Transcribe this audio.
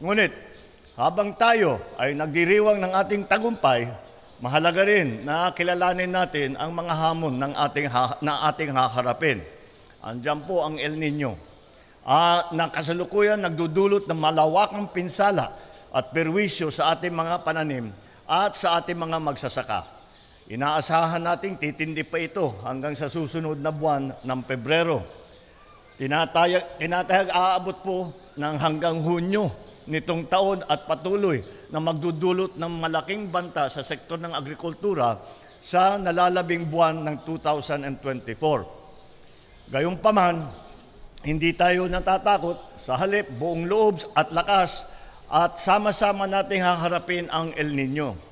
Ngunit, habang tayo ay nagdiriwang ng ating tagumpay, mahalaga rin na kilalanin natin ang mga hamon ng ating, ha- na ating haharapin. Andiyan po ang El Nino. Ah, na kasalukuyan nagdudulot ng malawakang pinsala at perwisyo sa ating mga pananim at sa ating mga magsasaka. Inaasahan nating titindi pa ito hanggang sa susunod na buwan ng Pebrero. Tinatayag, tinatayag aabot po ng hanggang Hunyo nitong taon at patuloy na magdudulot ng malaking banta sa sektor ng agrikultura sa nalalabing buwan ng 2024. Gayunpaman, hindi tayo natatakot sa halip buong loob at lakas at sama-sama nating haharapin ang El Nino.